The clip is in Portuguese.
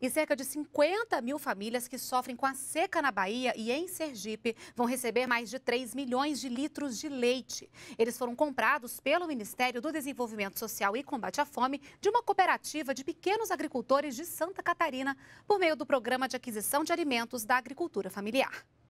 E cerca de 50 mil famílias que sofrem com a seca na Bahia e em Sergipe vão receber mais de 3 milhões de litros de leite. Eles foram comprados pelo Ministério do Desenvolvimento Social e Combate à Fome de uma cooperativa de pequenos agricultores de Santa Catarina por meio do Programa de Aquisição de Alimentos da Agricultura Familiar.